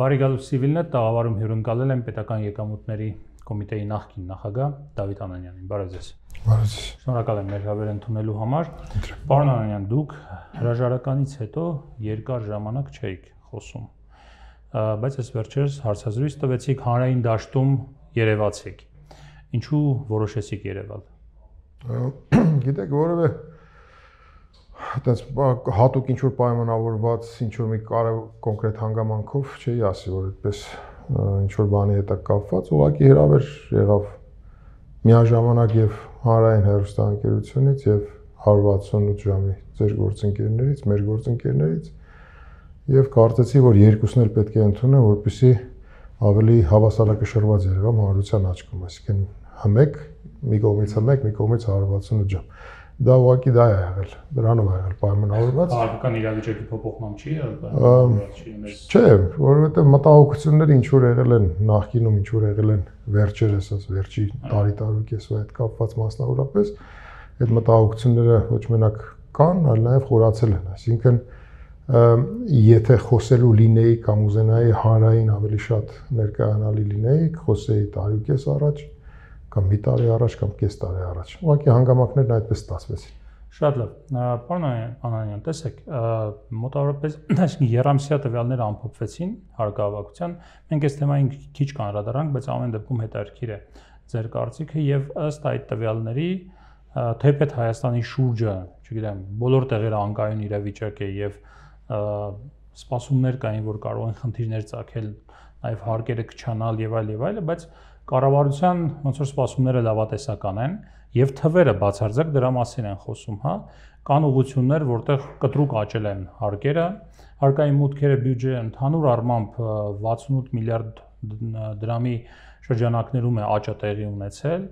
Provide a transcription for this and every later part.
Բարեգալուս Սիվիլներ տաղավարում հյուրընկալել են Պետական Եկամուտների կոմիտեի նախկին նախագահ Դավիթ Անանյանին։ Բարև ձեզ։ Բարև։ Շնորհակալ եմ մեր հավեր ընդունելու համար։ Պարոն Անանյան, դուք հրաժարականից հետո երկար ժամանակ չէիք խոսում։ Բայց ես վերջերս հարցազրույց տվեցիք հանրային դաշտում Երևացիք։ Ինչու որոշեցիք Երևալ։ Գիտեք, որևէ այտենց հատուկ ինչ որ պայմանավորված ինչ որ մի կարև կոնկրետ հանգամանքով չէի ասի, որ այդպես ինչ որ բանի հետ է կապված, ուղղակի հրավեր եղավ միաժամանակ եւ հանրային հերոստանգերությունից եւ 168 ժամի ձեր գործընկերներից, մեր գործընկերներից եւ կարծեցի, որ երկուսն էլ պետք է ընդունեմ, որպեսզի ավելի հավասարակշռված երևամ հանրության աչքում, այսինքն հմեկ, մի կողմից հմեկ, մի կողմից 168 ժամ։ Դա ուղղակի դա է եղել, դրանով է եղել պայմանավորված։ Քաղաքական իրավիճակի փոփոխմամբ չի եղել։ Չէ, որովհետև մտահոգությունները ինչ որ եղել են նախկինում, ինչ որ եղել են վերջերս, ասած, վերջի տարի տարուկես ու այդ կապված մասնավորապես, այդ մտահոգությունները ոչ մենակ կան, այլ նաև խորացել են, այսինքն եթե խոսելու լինեի կամ ուզենայի հանրային ավելի շատ ներկայանալի լինեի, խոսեի տարուկես առաջ, կամ մի տարի առաջ կամ կես տարի առաջ։ Ուղղակի հանգամանքներն այդպես ստացվեցին։ Շատ լավ։ Պարոն Անանյան, տեսեք, մոտավորապես այսինքն երամսյա տվյալները ամփոփվեցին հարգավակության։ Մենք այս թեմային քիչ կանրադառնանք, բայց ամեն դեպքում հետաքրքիր է ձեր կարծիքը եւ ըստ այդ տվյալների թեպետ Հայաստանի շուրջը, չգիտեմ, բոլոր տեղերը անկայուն իրավիճակ է եւ սպասումներ կային, որ կարող են խնդիրներ ծագել, նաեւ հարկերը կչանալ եւ այլ եւ այլը, բայց այլ, կառավարության ոնց որ սպասումները լավատեսական են եւ թվերը բացարձակ դրա մասին են խոսում, հա։ Կան ուղություններ, որտեղ կտրուկ աճել են հարկերը, հարկային մուտքերը բյուջեի ընդհանուր առմամբ 68 միլիարդ դրամի շրջանակներում է աճը տեղի ունեցել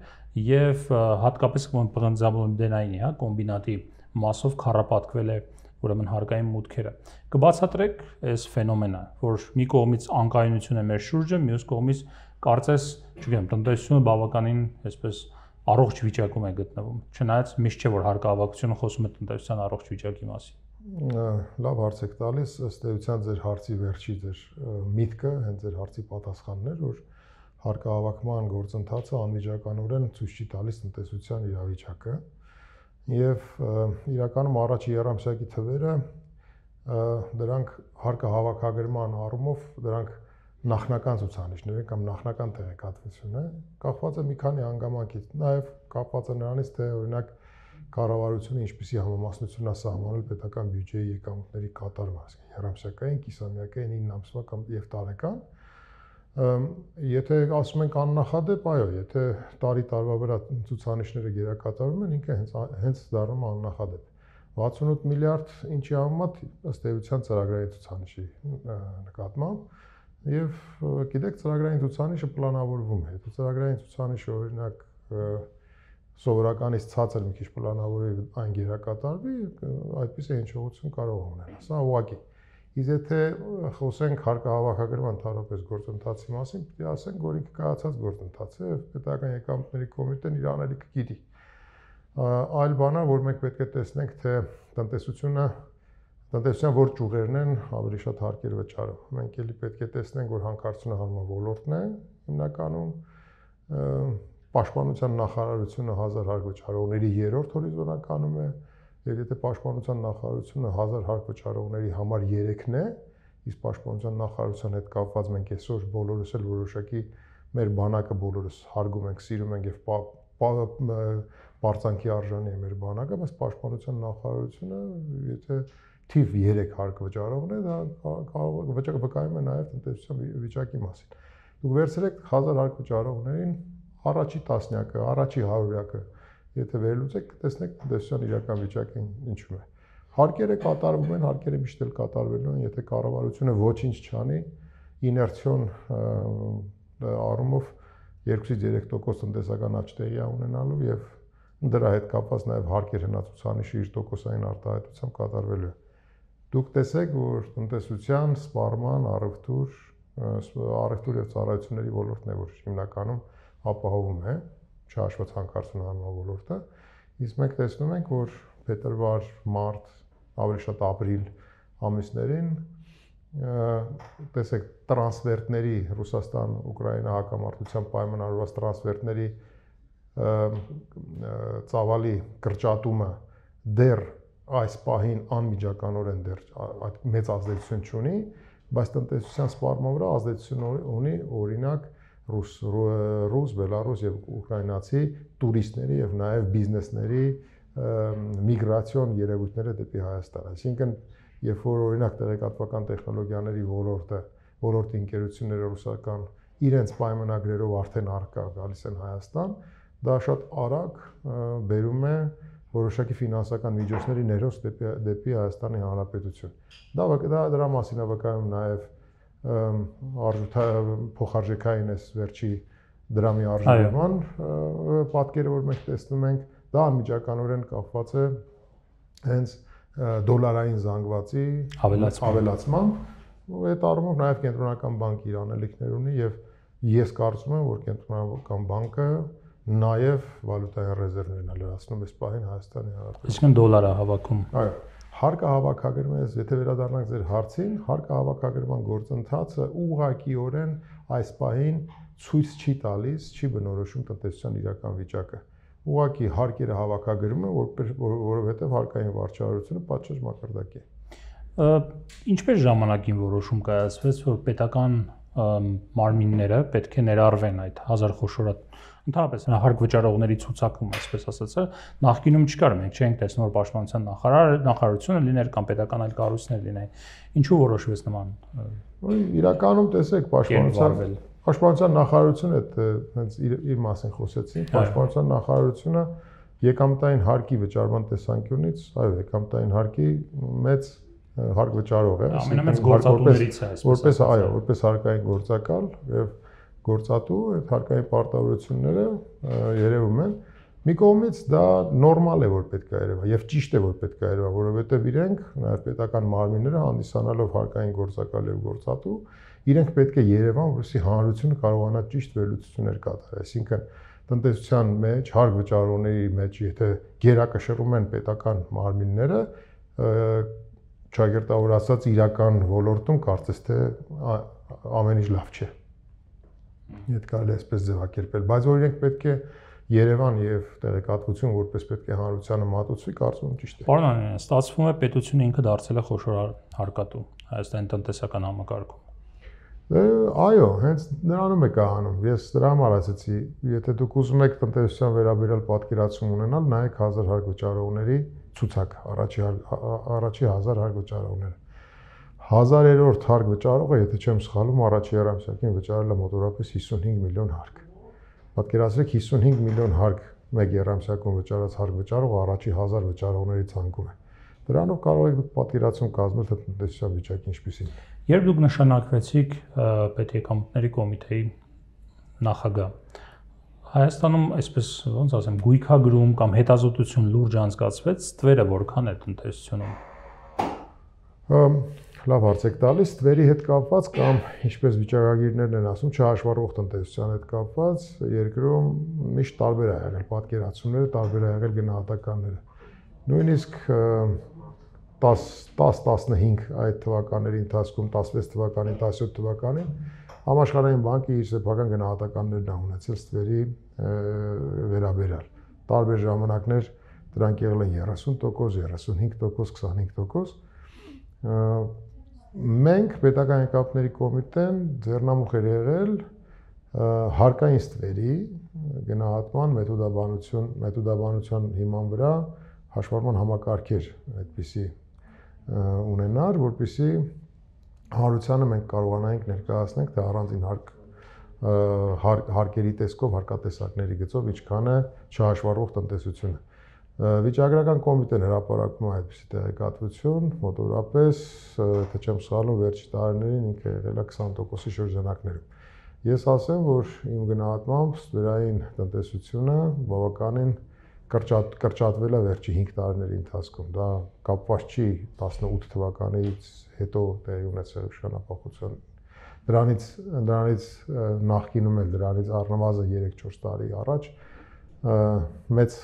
եւ հատկապես բրոնզաբոնդենային, հա, կոմբինատի մասով քարապատկվել է ուրեմն հարկային մուտքերը։ Կբացատրեք այս ֆենոմենը, որ մի կողմից անկայունություն է մեր շուրջը, մյուս կողմից կարծես, չգիտեմ, տնտեսությունը բավականին այսպես առողջ վիճակում է գտնվում։ Չնայած միշտ չէ որ հարկահավաքությունը խոսում է տնտեսության առողջ վիճակի մասին։ Լավ հարց եք տալիս, ըստ էության ձեր հարցի վերջի ձեր միտքը, հենց ձեր հարցի պատասխանն էր, որ հարկահավաքման գործընթացը անմիջականորեն ցույց չի տալիս տնտեսության իրավիճակը եւ իրականում առաջի երամսյակի թվերը դրանք հարկահավաքագրման առումով դրանք նախնական ցուցանիշները կամ նախնական տեղեկատվությունը կախված է մի քանի հանգամանքից։ Նաև կախված է նրանից, թե օրինակ կառավարությունը ինչպեսի համամասնություն է սահմանել պետական բյուջեի եկամուտների կատարումը, այսինքն հերամշակային, կիսամյակային 9 ամսվա կամ եւ տարեկան։ Եթե ասում ենք աննախադեպ, այո, եթե տարի տարվա վրա ցուցանիշները գերակատարվում են, ինքը հենց հենց դառնում է աննախադեպ։ 68 միլիարդ ինչի համեմատ ըստ էության ծրագրային ցուցանիշի նկատմամբ Եվ գիտեք, ծրագրային ցուցանիշը պլանավորվում է։ Եթե ծրագրային ցուցանիշը օրինակ սովորականից ցածր մի քիչ պլանավորի այն գերակատարվի, այդպես է հնչողություն կարող ունենա։ Սա ուղակի։ Իսկ եթե խոսենք հարկահավաքագրման ընդհանրապես գործընթացի մասին, պետք է ասենք, որ ինքը կայացած գործընթաց է, պետական եկամուտների կոմիտեն իր անելիքը գիտի։ Այլ բանա, որ մենք պետք է տեսնենք, թե տնտեսությունը տնտեսության որ ճյուղերն են ավելի շատ հարկեր վճարում։ Մենք էլի պետք է տեսնենք, որ հանքարդյունահանումը ոլորտն է հիմնականում պաշտպանության նախարարությունը 1000 հարկ վճարողների երրորդ հորիզոնականում է, եւ եթե պաշտպանության նախարարությունը 1000 հարկ վճարողների համար 3-ն է, իսկ պաշտպանության նախարարության հետ կապված մենք այսօր բոլորս էլ որոշակի մեր բանակը բոլորս հարգում ենք, սիրում ենք եւ բարձանքի արժանի է մեր բանակը, բայց պաշտպանության նախարարությունը, եթե թիվ 3 հարկ վճարողներ դա կարող վճարը վկայում է նաև տնտեսության վիճակի մասին։ Դուք վերցրեք 1000 հարկ վճարողներին առաջի տասնյակը, առաջի 100-յակը, եթե վերլուծեք, տեսնեք տնտեսության իրական վիճակին ինչու է։ Հարկերը կատարվում են, հարկերը միշտ էլ կատարվելու են, եթե կառավարությունը ոչինչ չանի, իներցիոն առումով 2-ից 3% տնտեսական աճ տեղի ունենալու եւ դրա հետ կապված նաեւ հարկեր հնացուցանիշի իր տոկոսային արտահայտությամբ կատարվելու է։ Դուք տեսեք, որ տնտեսության սպառման առևտուր առևտուր եւ ծառայությունների ոլորտն է, որ հիմնականում ապահովում է չհաշված հանքարդյունանալու ոլորտը, իսկ մենք տեսնում ենք, որ փետրվար, մարտ, ավելի շատ ապրիլ ամիսներին տեսեք տրանսվերտների Ռուսաստան-Ուկրաինա հակամարտության պայմանավորված տրանսվերտների ծավալի կրճատումը դեռ այս պահին անմիջականորեն դեռ այդ մեծ ազդեցություն չունի, բայց տնտեսության սպառման վրա ազդեցություն ունի օրինակ ռուս ռուս, բելարուս եւ ուկրաինացի туриստների եւ նաեւ բիզնեսների միգրացիոն երևույթները դեպի Հայաստան։ Այսինքն, երբ որ օրինակ տեղեկատվական տեխնոլոգիաների ոլորտը ոլորտի ընկերությունները ռուսական իրենց պայմանագրերով արդեն արկա գալիս են Հայաստան, դա շատ արագ բերում է որոշակի ֆինանսական միջոցների ներոս դեպի դեպի Հայաստանի Հանրապետություն։ Դա դա դրա մասին է վկայում նաև արժութա փոխարժեքային էս վերջի դրամի արժանման պատկերը, որ մենք տեսնում ենք, դա անմիջականորեն կապված է հենց դոլարային զանգվածի ավելացմամբ այդ առումով նաև կենտրոնական բանկը իր անելիքներ ունի եւ ես կարծում եմ որ կենտրոնական բանկը բանկ նաև վալուտային ռեզերվներն է լրացնում այս պահին Հայաստանի Հանրապետությունը։ Իսկն դոլարը հավաքում։ Այո։ Հարկը հավաքագրումը, եթե վերադառնանք ձեր հարցին, հարկը հավաքագրման գործընթացը ուղղակիորեն այս պահին ցույց չի տալիս, չի բնորոշում տնտեսության իրական վիճակը։ Ուղղակի հարկերը հավաքագրումը, որովհետև հարկային վարչարարությունը պատշաճ մակարդակ է։ Ինչպես ժամանակին որոշում կայացվեց, որ պետական մարմինները պետք է ներառվեն այդ 1000 խոշորատ Ընդհանրապես հարկ վճարողների ցուցակում, այսպես ասած, նախկինում չկար, մենք չենք տեսնում որ պաշտպանության նախարարը, նախարարությունը լիներ կամ պետական այլ կառույցներ լինեին։ Ինչու որոշվեց նման։ Իրականում տեսեք պաշտպանության պաշտպանության նախարարությունը հենց իր, իր մասին խոսեցին, պաշտպանության նախարարությունը եկամտային հարկի վճարման տեսանկյունից, այո, եկամտային հարկի մեծ հարկ վճարող է, այսինքն որպես որպես այո, որպես հարկային գործակալ եւ գործատու այդ հարկային պարտավորությունները երևում են։ Մի կողմից դա նորմալ է, որ պետք է երևա եւ ճիշտ է, որ պետք է երևա, որովհետեւ իրենք նաեւ պետական մարմինները հանդիսանալով հարկային գործակալ եւ գործատու, իրենք պետք է Երևան, որսի հանրությունը կարողանա ճիշտ վերլուծություններ կատարել։ Այսինքն տնտեսության մեջ, հարկ վճարողների մեջ, եթե գերակշռում են պետական մարմինները, ճագերտավորացած իրական ոլորտում կարծես թե ամեն ինչ լավ չէ։ Ա, Այդ կարելի է այսպես ձևակերպել, բայց օրինակ պետք է Երևան եւ տեղեկատվություն որպես պետք է հանրությանը մատուցվի, կարծում եմ ճիշտ է։ Պարոն Աննան, ստացվում է պետությունը ինքը դարձել է խոշոր հարկատու Հայաստանի տնտեսական համակարգում։ Այո, հենց նրանում է կահանում։ Ես դրա համար ասացի, եթե դուք ուզում եք տնտեսության վերաբերյալ պատկերացում ունենալ, նայեք 1000 հարգ վճարողների ցուցակ, առաջի առաջի 1000 հարգ վճարողները 1000-երորդ հարկ վճարողը, եթե չեմ սխալվում, առաջի երամսյակին վճարել է մոտավորապես 55 միլիոն հարկ։ Պատկերացրեք 55 միլիոն հարկ մեկ երամսյակում վճարած հարկ վճարողը առաջի 1000 վճարողների ցանկում է։ Դրանով կարող եք պատկերացում կազմել թե տնտեսության վիճակը ինչպիսին։ Երբ դուք նշանակվեցիք պետեկամտների կոմիտեի նախագահ, Հայաստանում այսպես ոնց ասեմ, գույքագրում կամ հետազոտություն լուրջ անցկացվեց, ծվերը որքան է տնտեսությունում լավ հարց եք տալիս, ծվերի հետ կապված կամ ինչպես վիճակագիրներն են ասում, չհաշվառվող տնտեսության հետ կապված երկրում միշտ տարբեր է եղել պատկերացումները, տարբեր է եղել գնահատականները։ Նույնիսկ 10-15 այդ թվականների ընթացքում 16 թվականի, 17 թվականին համաշխարհային բանկը իր սեփական գնահատականներն ա ունեցել ծվերի վերաբերյալ։ Տարբեր ժամանակներ դրանք եղել են 30%, 35%, 25% Մենք պետական եկամուտների կոմիտեն ձեռնամուխ էր եղել հարկային ստվերի գնահատման մեթոդաբանություն մեթոդաբանության հիման վրա հաշվառման համակարգեր այդպիսի ունենար, որpիսի հարությանը մենք կարողանայինք ներկայացնել թե առանձին հարկ հարկերի տեսքով, հարկատեսակների գծով ինչքան է չհաշվառվող տնտեսությունը։ Վիճագրական կոմիտեն հրապարակում է այդպիսի տեղեկատվություն, մոտորապես, եթե չեմ սխալվում, վերջի տարիներին ինքը եղել է 20%-ի շրջանակներում։ Ես ասեմ, որ իմ գնահատմամբ ծրային տնտեսությունը բավականին կրճատ կրճատվել է վերջի 5 տարիների ընթացքում։ Դա կապված չի 18 թվականից հետո տեղի ունեցել շանապահություն։ Դրանից դրանից նախկինում էլ դրանից առնվազն 3-4 տարի առաջ մեծ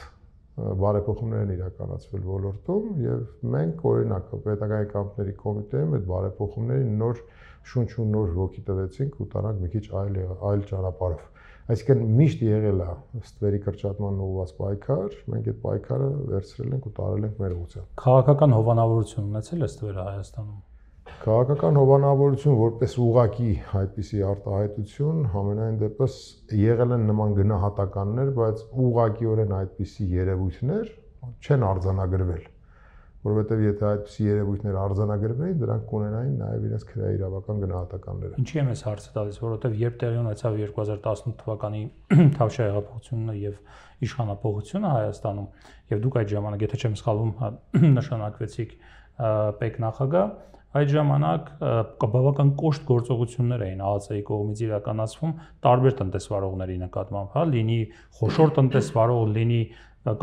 բարեփոխումներ են իրականացվել ոլորտում եւ մենք օրինակ պետական կամպների կոմիտեում այդ բարեփոխումների նոր շունչ ու նոր ոգի տվեցինք ու տարանք մի քիչ այլ այլ ճանապարհով։ Այսինքն միշտ եղել է ստվերի կրճատման ուղղված պայքար, մենք այդ պայքարը վերցրել ենք ու տարել ենք մեր ուղղությամբ։ Քաղաքական հովանավորություն ունեցել է ստվերը Հայաստանում։ Քաղաքական հովանավորություն որպես ուղակի այդպիսի արտահայտություն համենայն դեպս եղել են նման գնահատականներ, բայց ուղակիորեն այդպիսի երևույթներ չեն արձանագրվել որովհետև եթե այդպիսի երևույթներ արձանագրվեին, դրանք կունենային նաև իրենց քրեական գնահատականները։ Ինչի՞ եմ ես հարցը տալիս, որովհետև երբ տեղի ունեցավ 2018 թվականի Թավշյա հեղափոխությունը եւ իշխանապողությունը Հայաստանում, եւ դուք այդ ժամանակ, եթե չեմ սխալվում, հա, նշանակվեցիք ՊԵԿ նախագահ, այդ ժամանակ բավական կոշտ գործողություններ էին ԱԱՑ-ի կողմից իրականացվում տարբեր տնտեսվարողների նկատմամբ, հա, լինի խոշոր տնտեսվարող, լինի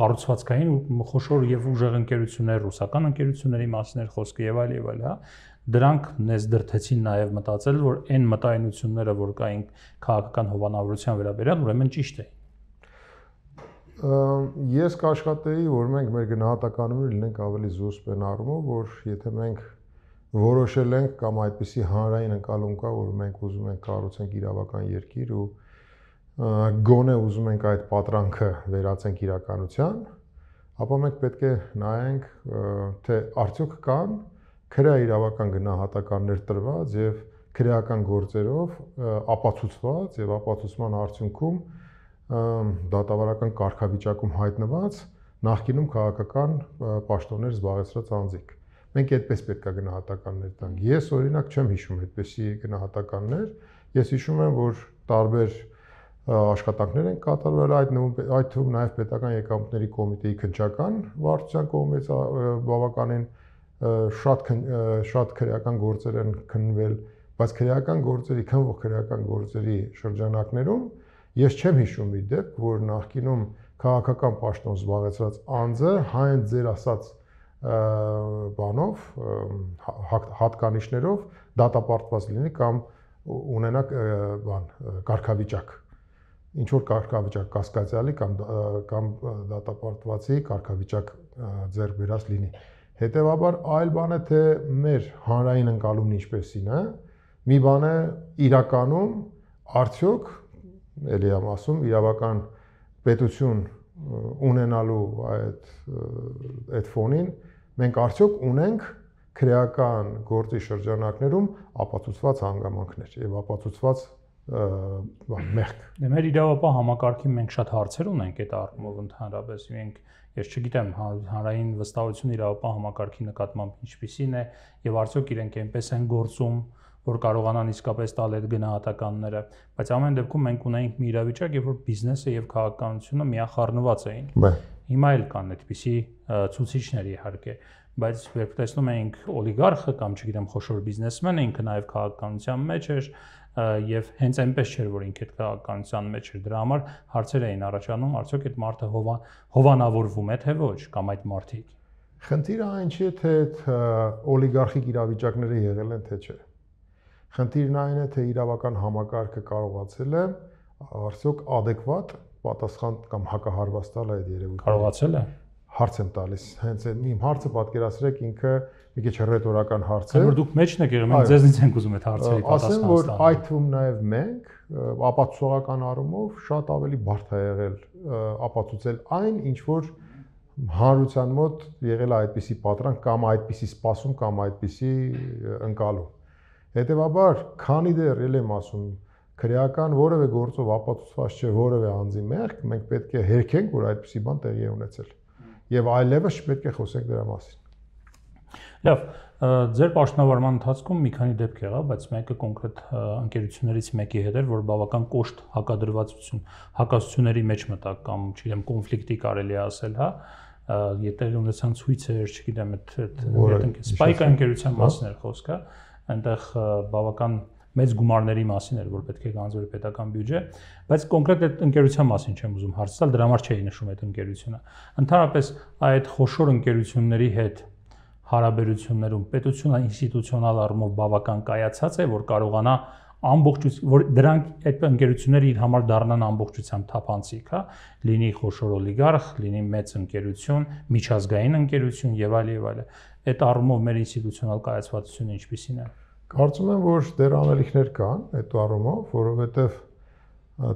կառուցվածքային խոշոր եւ ուժեղ ընկերություններ, ռուսական ընկերությունների մասին էր խոսքը եւ այլ եւ այլ, հա դրանք մեզ դրթեցին նաև մտածել, որ այն մտայնությունները, որ կային քաղաքական հովանավորության վերաբերյալ, ուրեմն ճիշտ էին ես կաշխատեի, որ մենք մեր գնահատականումը լինենք ավելի զուսպ են առումով, որ եթե մենք որոշել ենք կամ այդպիսի հանրային ընկալում կա, որ մենք ուզում ենք կառուցենք իրավական երկիր ու գոնե ուզում ենք այդ պատրանքը վերացենք իրականության, ապա մենք պետք է նայենք, թե արդյոք կան քրեաիրավական գնահատականներ տրված եւ քրեական գործերով ապացուցված եւ ապացուցման արդյունքում դատավարական կարգավիճակում հայտնված նախկինում քաղաքական պաշտոններ զբաղեցրած անձիկ Մենք այդպես պետք է գնահատականներ տանք։ Ես օրինակ չեմ հիշում այդպիսի գնահատականներ։ Ես հիշում եմ, որ տարբեր աշխատանքներ են կատարվել այդ նույն այդ թվում նաև պետական եկամուտների կոմիտեի քննչական վարչության կողմից բավականին շատ շատ քրեական գործեր են քննվել, բայց քրեական գործերի, քնվող քրեական գործերի շրջանակներում ես չեմ հիշում մի դեպք, որ նախկինում քաղաքական պաշտոն զբաղեցրած անձը հայ ձեր ասած բանով հա, հատկանիշներով դատապարտված լինի կամ ունենա բան կարգավիճակ ինչ որ կարգավիճակ կասկածյալի կամ կամ դատապարտվածի կարգավիճակ ձեռք բերած լինի։ Հետևաբար այլ բան է թե մեր հանրային ընկալումն ինչպեսին է, մի բան է իրականում արդյոք էլի եմ ասում իրավական պետություն ունենալու այդ այդ ֆոնին այդ մենք արդյոք ունենք քրեական գործի շրջանակներում ապացուցված հանգամանքներ եւ ապացուցված մեղք։ Դե մեր իրավապահ համակարգին մենք շատ հարցեր ունենք այդ առումով ընդհանրապես։ Մենք ես չգիտեմ հա, հանրային վստահություն իրավապահ համակարգի նկատմամբ ինչպիսին է եւ արդյոք իրենք այնպես են գործում, որ կարողանան իսկապես տալ այդ գնահատականները, բայց ամեն դեպքում մենք ունենք մի իրավիճակ, երբ որ բիզնեսը եւ քաղաքականությունը միախառնված էին։ Բա հիմա էլ կան այդպիսի ցուցիչներ իհարկե, բայց երբ տեսնում ենք օլիգարխը կամ չգիտեմ խոշոր բիզնեսմենը ինքը նաև քաղաքականության մեջ էր եւ հենց այնպես չէր որ ինքը այդ քաղաքականության մեջ էր դրա համար հարցեր էին առաջանում արդյոք այդ մարդը հովա, հովանավորվում է թե ոչ կամ այդ մարդիկ Խնդիրը այն չէ թե օլիգարխիկ իրավիճակները եղել են թե չէ Խնդիրն այն է, թե իրավական համակարգը կարողացել է արդյոք adekvat պատասխան կամ հակահարված տալ այդ երևույթին։ Կարողացել է։ Հարց եմ տալիս, հենց այն իմ հարցը պատկերացրեք ինքը մի քիչ ռետորական հարց է։ Որ դուք մեջն եք եղել, մենք ձեզնից ենք ուզում այդ հարցերի պատասխանը տալ։ Ասեմ, որ այդ թվում նաև մենք ապացուցողական առումով շատ ավելի բարդ է եղել ապացուցել այն, ինչ որ հանրության մոտ եղել է այդպիսի պատրանք կամ այդպիսի սպասում կամ այդպիսի ընկալում Հետևաբար, քանի դեռ ել եմ ասում, քրեական որևէ գործով ապացուցված չէ որևէ անձի մեղք, մենք պետք է հերքենք, որ այդպիսի բան տեղի է ունեցել։ Եվ այլևս չպետք է խոսենք դրա մասին։ Լավ, ձեր պաշտոնավարման ընթացքում մի քանի դեպք եղավ, բայց մեկը կոնկրետ ընկերություններից մեկի հետ էր, որ բավական կոշտ հակադրվածություն, հակասությունների մեջ մտակ կամ, չգիտեմ, կոնֆլիկտի կարելի է ասել, հա, եթե ունեցան ցույցեր, չգիտեմ, այդ այդ այդ սպայկ ընկերության հա։ մասն էր խոսքը, հա այնտեղ բավական մեծ գումարների մասին էր, որ պետք է գանձվեր պետական բյուջե, բայց կոնկրետ այդ ընկերության մասին չեմ ուզում հարցնել, դրա համար չէի նշում այդ ընկերությունը։ Ընդհանրապես այդ խոշոր ընկերությունների հետ հարաբերություններում պետությունը ինստիտուցիոնալ առումով բավական կայացած է, որ կարողանա ամբողջ որ դրանք այդ ընկերությունները իր համար դառնան ամբողջությամբ թափանցիկ, հա, լինի խոշոր օլիգարխ, լինի մեծ ընկերություն, միջազգային ընկերություն եւ այլ եւ այլ այդ առումով մեր ինստիտուցիոնալ կայացվածությունը ինչպիսին է։ Կարծում եմ, որ դեռ անելիքներ կան այդ առումով, որովհետև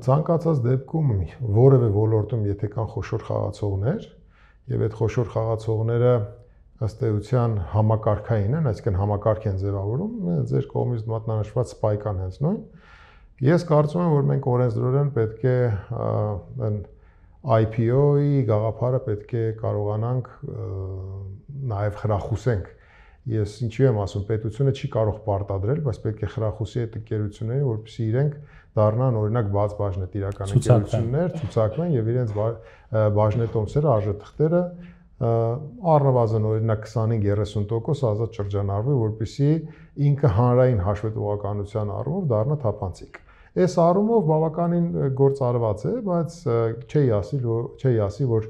ցանկացած դեպքում որևէ ոլորտում եթե կան խոշոր խաղացողներ եւ այդ խոշոր խաղացողները ըստ էության համակարգային են, այսինքն համակարգ են ձևավորում, ձեր կողմից մատնանշված սպայկան հենց նույն։ Ես կարծում եմ, որ մենք օրենսդրորեն պետք է այն IPO-ի գաղափարը պետք է կարողանանք նաև հրախուսենք։ Ես ինչու եմ ասում, պետությունը չի կարող պարտադրել, բայց պետք է հրախուսի այդ ընկերություններին, որպեսզի իրենք դառնան օրինակ բաց բաժնետ իրական ընկերություններ, ցուցակվեն եւ իրենց բաժնետոմսերը, արժեթղթերը առնվազն օրինակ 25-30% ազատ շրջանառվի, որպեսզի ինքը հանրային հաշվետվողականության առումով դառնա թափանցիկ։ Այս առումով բավականին գործ արված է, բայց չի ասի, չի ասի, որ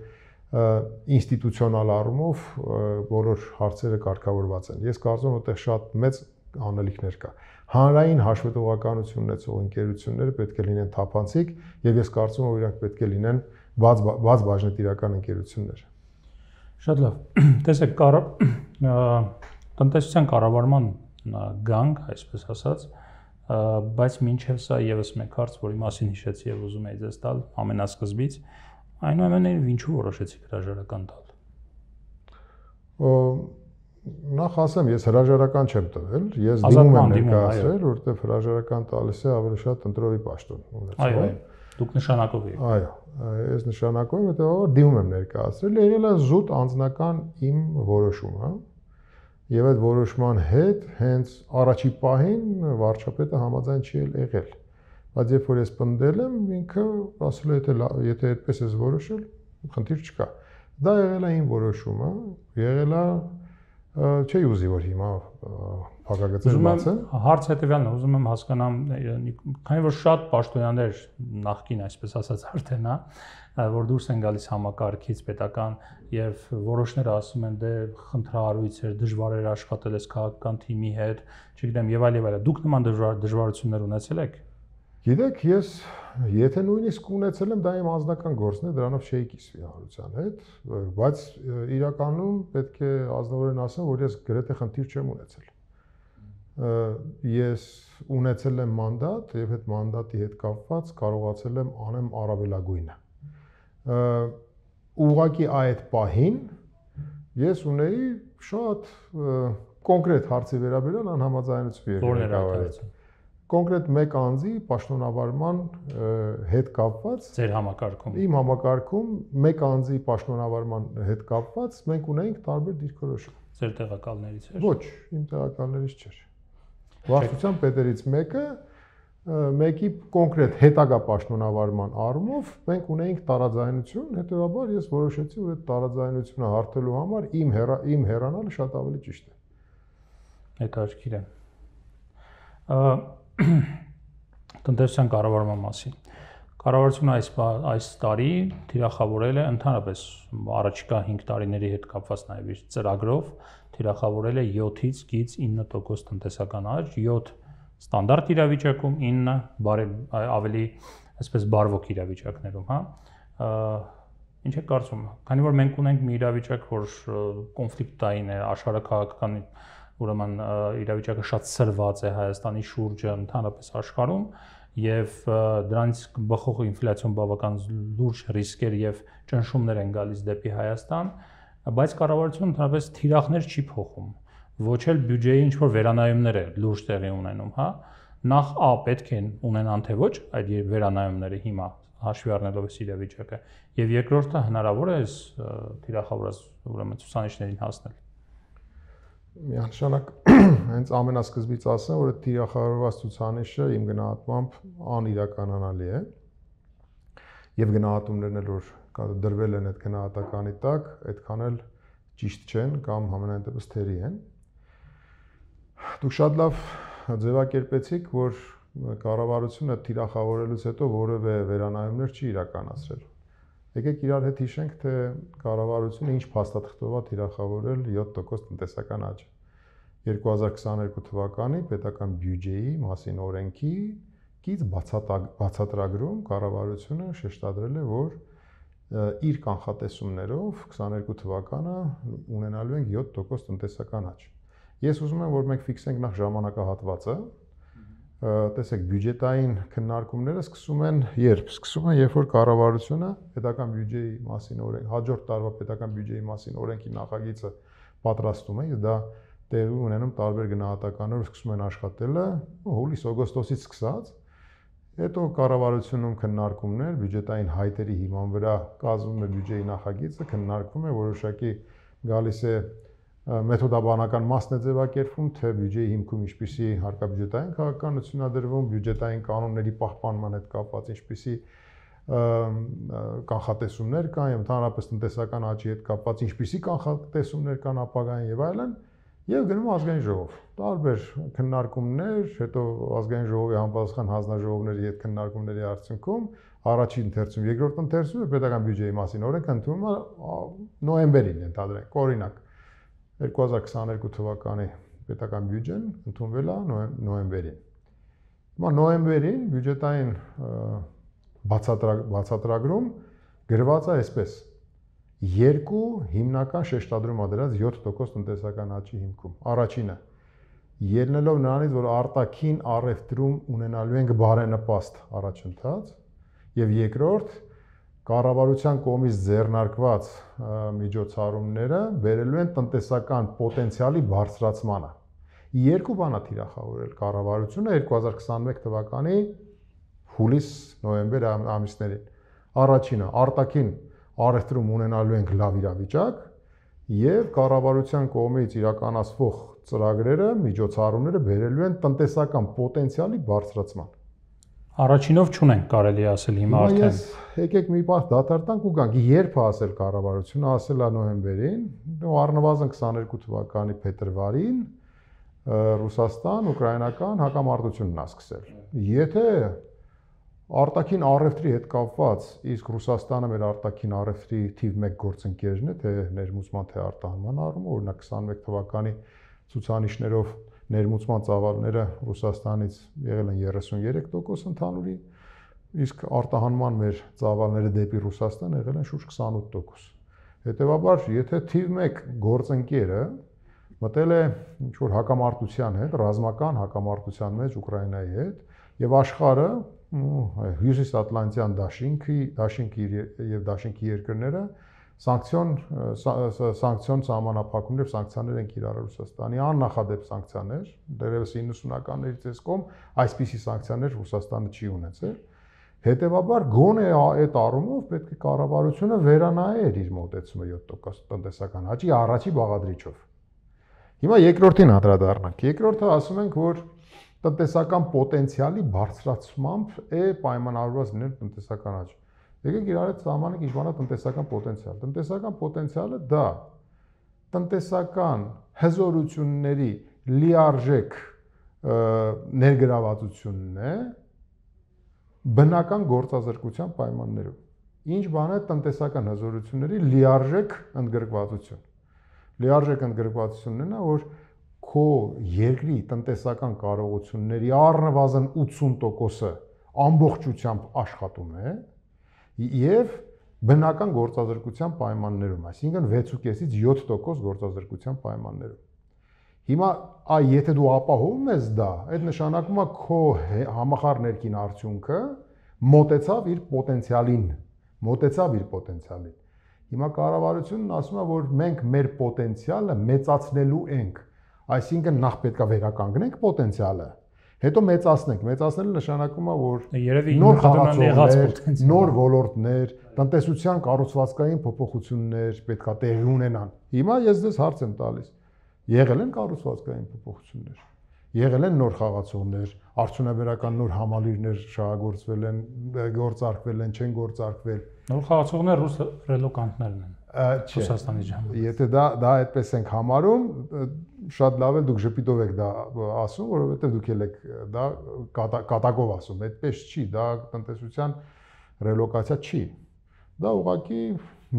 ինստիտուցիոնալ առումով բոլոր հարցերը կարգավորված են։ Ես կարծում եմ, որտեղ շատ մեծ անելիքներ կա։ Հանրային հաշվետվողականություն ունեցող ընկերությունները պետք է լինեն թափանցիկ եւ ես կարծում եմ, որ իրանք պետք է լինեն բաց բաց բաժնետիրական ընկերություններ։ Շատ լավ։ Տեսեք, կար տնտեսության կառավարման գանգ, այսպես ասած, բայց մինչև սա եւս մեկ հարց, որի մասին հիշեցի եւ ուզում եի ձեզ տալ ամենասկզբից, այնուամենայնիվ ինչու որոշեցի հրաժարական տալ։ Նախ ասեմ, ես հրաժարական չեմ տվել, ես դիմում եմ ներկայացրել, որովհետեւ հրաժարական տալիս է ավելի շատ ընտրովի պաշտոն ունեցողը։ Այո, դուք նշանակով եք։ Այո, ես նշանակով եմ, հետեւաբար դիմում եմ ներկայացրել, եղել է զուտ անձնական իմ որոշումը, հա եւ այդ որոշման հետ հենց առաջի պահին վարչապետը համաձայն չի եղել։ Բայց երբ որ ես պնդել եմ, ինքը ասել է, եթե եթե այդպես ես որոշել, խնդիր չկա։ Դա եղել է իմ որոշումը, եղել է չի ուզի որ հիմա փակագծեր բաց են։ Հարց հետեւյալն է, ուզում եմ հասկանամ, քանի որ շատ պաշտոնյաներ նախքին, այսպես ասած, արդեն հա, որ դուրս են գալիս համակարգից պետական եւ որոշները ասում են դե խնդրահարույց էր, դժվար էր աշխատել այս քաղաքական թիմի հետ, չգիտեմ եւ այլ եւ այլ։ Դուք նման դժվար դժվարություններ ունեցել եք։ Գիտեք, ես եթե նույնիսկ ունեցել եմ, դա իմ անձնական գործն է, դրանով չէի կիսվի հանրության հետ, բայց իրականում պետք է ազնվորեն ասեմ, որ ես գրեթե խնդիր չեմ ունեցել ես ունեցել եմ մանդատ եւ այդ մանդատի հետ կապված կարողացել եմ անեմ առավելագույնը։ Ուղղակի այդ պահին ես ունեի շատ կոնկրետ հարցի վերաբերյալ անհամաձայնություն եկել։ Որն էր արդյունքը։ Կոնկրետ մեկ անձի պաշտոնավարման հետ կապված ձեր համակարգում։ Իմ համակարգում մեկ անձի պաշտոնավարման հետ կապված մենք ունենք տարբեր դիրքորոշում։ Ձեր տեղակալներից էր։ Ոչ, իմ տեղակալներից չէր։ Ա վարչության պետերից մեկը մեկի կոնկրետ հետագա պաշտոնավարման առումով մենք ունեինք տարաձայնություն, հետեւաբար ես որոշեցի, որ այդ տարաձայնությունը հարթելու համար իմ հերա, իմ հերանալը շատ ավելի ճիշտ է։ Այդ աչքիրը։ Տնտեսության կառավարման մասին։ Կառավարությունը այս այս տարի թիրախավորել է ընդհանրապես առաջիկա 5 տարիների հետ կապված նաև իր ծրագրով թիրախավորել է 7-ից գից 9% տնտեսական աճ, 7 ստանդարտ իրավիճակում, 9 բարև ավելի այսպես բարվոք իրավիճակներում, հա։ Ինչ է կարծում։ Քանի որ մենք ունենք մի իրավիճակ, որ կոնֆլիկտային է, աշխարհակահաղական ուրեմն իրավիճակը շատ սրված է Հայաստանի շուրջը ընդհանրապես աշխարհում եւ դրանից բխող ինֆլյացիոն բավական լուրջ ռիսկեր եւ ճնշումներ են գալիս դեպի Հայաստան, բայց կառավարությունը ընդհանրապես թիրախներ չի փոխում ոչ էլ բյուջեի ինչ որ վերանայումներ է լուրջ տեղի ունենում, հա։ Նախ ա պետք են ունենան թե ոչ այդ վերանայումները հիմա հաշվի առնելով այս իրավիճակը, եւ երկրորդը հնարավոր է այս թիրախավորած ուրեմն ցուցանիշներին հասնել։ Միանշանակ հենց ամենասկզբից ասեմ, որ այդ թիրախավորված ցուցանիշը իմ գնահատմամբ անիրականանալի է։ Եվ գնահատումներն էլ որ դրվել են այդ գնահատականի տակ, այդքան էլ ճիշտ չեն կամ համենայն դեպս թերի են։ Դուք շատ լավ ձևակերպեցիք, որ կառավարությունը թիրախավորելուց հետո որևէ վերանայումներ չի իրականացրել։ Եկեք իրար հետ հիշենք, թե կառավարությունը ինչ փաստաթղթով է թիրախավորել 7% տնտեսական աճ։ 2022 թվականի պետական բյուջեի մասին օրենքի կից բացատրագրում կառավարությունը շեշտադրել է, որ իր կանխատեսումներով 22 թվականը ունենալու ենք 7% տնտեսական աճ։ Ես ուզում եմ, որ մենք ֆիքսենք նախ ժամանակահատվածը։ Տեսեք, բյուջետային քննարկումները սկսում են երբ, սկսում են, երբ որ կառավարությունը պետական բյուջեի մասին օրենք, հաջորդ տարվա պետական բյուջեի մասին օրենքի նախագիծը պատրաստում է, դա տեղի ունենում տարբեր գնահատականներ, սկսում են աշխատելը հուլիս-օգոստոսից սկսած, Հետո կառավարությունում քննարկումներ, բյուջետային հայտերի հիման վրա կազմվում է բյուջեի նախագիծը, քննարկվում է որոշակի գալիս է մեթոդաբանական մասն է ձևակերպվում, թե բյուջեի հիմքում ինչպիսի հարկաբյուջետային քաղաքականությունն է դրվում, բյուջետային կանոնների պահպանման հետ կապված ինչպիսի կանխատեսումներ կան, ընդհանրապես տնտեսական աճի հետ կապված ինչպիսի կանխատեսումներ կան ապագային եւ այլն, այլ եւ գնում ազգային ժողով։ Տարբեր քննարկումներ, հետո ազգային ժողովի համապատասխան հանձնաժողովների հետ քննարկումների արդյունքում առաջին ընթերցում, երկրորդ ընթերցումը պետական բյուջեի մասին օրենքը ընդունում է նոեմբերին ընդհանրենք, օրինակ 2022 թվականի պետական բյուջեն ընդունվել է նոեմբերին։ Հիմա նոեմբերին բյուջետային բացատրակ բացատրագրում գրված է այսպես երկու հիմնական շեշտադրում ադրած 7% տնտեսական աճի հիմքում։ Առաջինը ելնելով նրանից, որ արտաքին առևտրում ունենալու ենք բարենպաստ առաջընթաց, եւ երկրորդ կառավարության կողմից ձեռնարկված միջոցառումները վերելու են տնտեսական պոտենցիալի բարձրացմանը։ Երկու բան է թիրախավորել կառավարությունը 2021 թվականի հուլիս-նոյեմբեր ամիսներին։ Առաջինը արտաքին առևտրում ունենալու ենք լավ իրավիճակ եւ կառավարության կողմից իրականացվող ծրագրերը, միջոցառումները բերելու են տնտեսական պոտենցիալի բարձրացման։ Առաջինով չունենք կարելի ասել հիմա արդեն։ Ես եկեք մի բան դատարտանք ու գանք, երբ ասել կառավարությունը ասել է նոյեմբերին, ու առնվազն 22 թվականի փետրվարին Ռուսաստան ուկրաինական հակամարտությունն է սկսել։ Եթե արտաքին առևտրի հետ կապված, իսկ Ռուսաստանը մեր արտաքին առևտրի թիվ 1 գործընկերն է, թե ներմուծման թե արտահանման առումով, օրինակ 21 թվականի ցուցանիշներով ներմուծման ծավալները Ռուսաստանից եղել են 33% ընդհանուրին, իսկ արտահանման մեր ծավալները դեպի Ռուսաստան եղել են շուրջ 28%։ Հետևաբար, եթե թիվ 1 գործընկերը մտել է ինչ որ հակամարտության հետ, ռազմական հակամարտության մեջ Ուկրաինայի հետ, եւ աշխարհը հյուսիս ատլանտյան դաշինքի, դաշինքի եւ դաշինքի երկրները սանկցիոն սանկցիոն համանախապակումներ սանկցիաներ են կիրառել Ռուսաստանի աննախադեպ սանկցիաներ, դերևս 90-ականներից ես կոմ այսպիսի սանկցիաներ Ռուսաստանը չի ունեցել։ Հետևաբար գոնե այդ առումով պետք է կառավարությունը վերանայեր իր մոտեցումը 7% տնտեսական հաճի առաջի բաղադրիչով։ Հիմա երկրորդին անդրադառնանք։ Երկրորդը ասում ենք, որ տնտեսական պոտենցիալի բարձրացմամբ է պայմանավորված լինել տնտեսական աճ։ Եկեք իրար հետ սահմանենք ինչքան է տնտեսական պոտենցիալ։ Տնտեսական պոտենցիալը դա տնտեսական հզորությունների լիարժեք ներգրավվածությունն է բնական գործազրկության պայմաններում։ Ինչ բան է տնտեսական հզորությունների լիարժեք ընդգրկվածություն։ Լիարժեք ընդգրկվածությունն է նա, որ քո երկրի տնտեսական կարողությունների առնվազն 80%-ը ամբողջությամբ աշխատում է եւ բնական գործազրկության պայմաններում, այսինքն 6.5-ից 7% գործազրկության պայմաններում։ Հիմա այ եթե դու ապահովում ես դա, այդ նշանակում է քո համախառ ներքին արդյունքը մոտեցավ իր պոտենցիալին, մոտեցավ իր պոտենցիալին։ Հիմա կառավարությունն ասում է, որ մենք մեր պոտենցիալը մեծացնելու ենք, Այսինքն նախ պետքա վերականգնենք պոտենցիալը, հետո մեծացնենք։ Մեծացնելը նշանակում է, որ նոր խաղացողներ, նոր ոլորտներ, տնտեսության կառուցվածքային փոփոխություններ պետքա տեղի ունենան։ Հիմա ես ձեզ հարց եմ տալիս։ Եղել են կառուցվածքային փոփոխություններ։ Եղել են նոր խաղացողներ, արդյունաբերական նոր համալիրներ շահագործվել են, գործարկվել են, չեն գործարկվել։ Նոր խաղացողներ ռուս ռելոկանտներն են։ Ռուսաստանի ժամանակ։ Եթե դա դա այդպես ենք համարում, շատ լավ է դուք ժպիտով եք դա ասում, որովհետեւ դուք ել եք դա կատակով ասում, այդպես չի, դա տնտեսության ռելոկացիա չի։ Դա ուղղակի